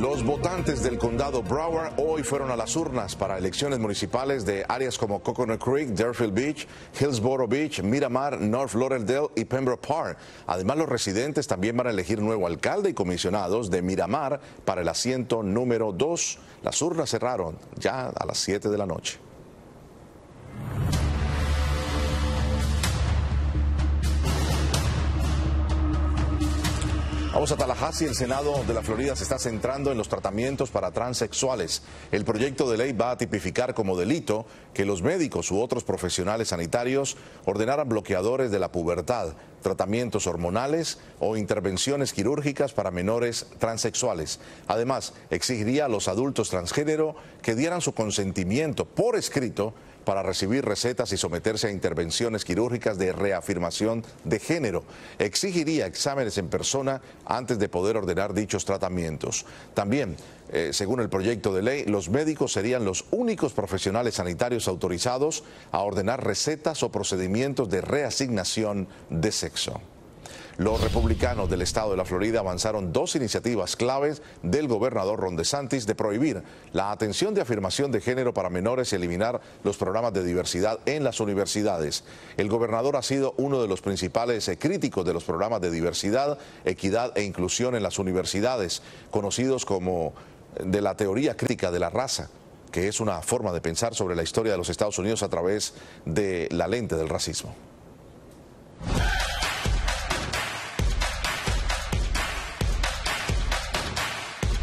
Los votantes del condado Broward hoy fueron a las urnas para elecciones municipales de áreas como Coconut Creek, Deerfield Beach, Hillsboro Beach, Miramar, North Lauderdale y Pembroke Park. Además, los residentes también van a elegir nuevo alcalde y comisionados de Miramar para el asiento número 2. Las urnas cerraron ya a las 7 de la noche. Vamos a Tallahassee. El Senado de la Florida se está centrando en los tratamientos para transexuales. El proyecto de ley va a tipificar como delito que los médicos u otros profesionales sanitarios ordenaran bloqueadores de la pubertad tratamientos hormonales o intervenciones quirúrgicas para menores transexuales. Además, exigiría a los adultos transgénero que dieran su consentimiento por escrito para recibir recetas y someterse a intervenciones quirúrgicas de reafirmación de género. Exigiría exámenes en persona antes de poder ordenar dichos tratamientos. También, eh, según el proyecto de ley, los médicos serían los únicos profesionales sanitarios autorizados a ordenar recetas o procedimientos de reasignación de sexo. Los republicanos del estado de la Florida avanzaron dos iniciativas claves del gobernador Ron DeSantis de prohibir la atención de afirmación de género para menores y eliminar los programas de diversidad en las universidades. El gobernador ha sido uno de los principales críticos de los programas de diversidad, equidad e inclusión en las universidades, conocidos como de la teoría crítica de la raza que es una forma de pensar sobre la historia de los Estados Unidos a través de la lente del racismo.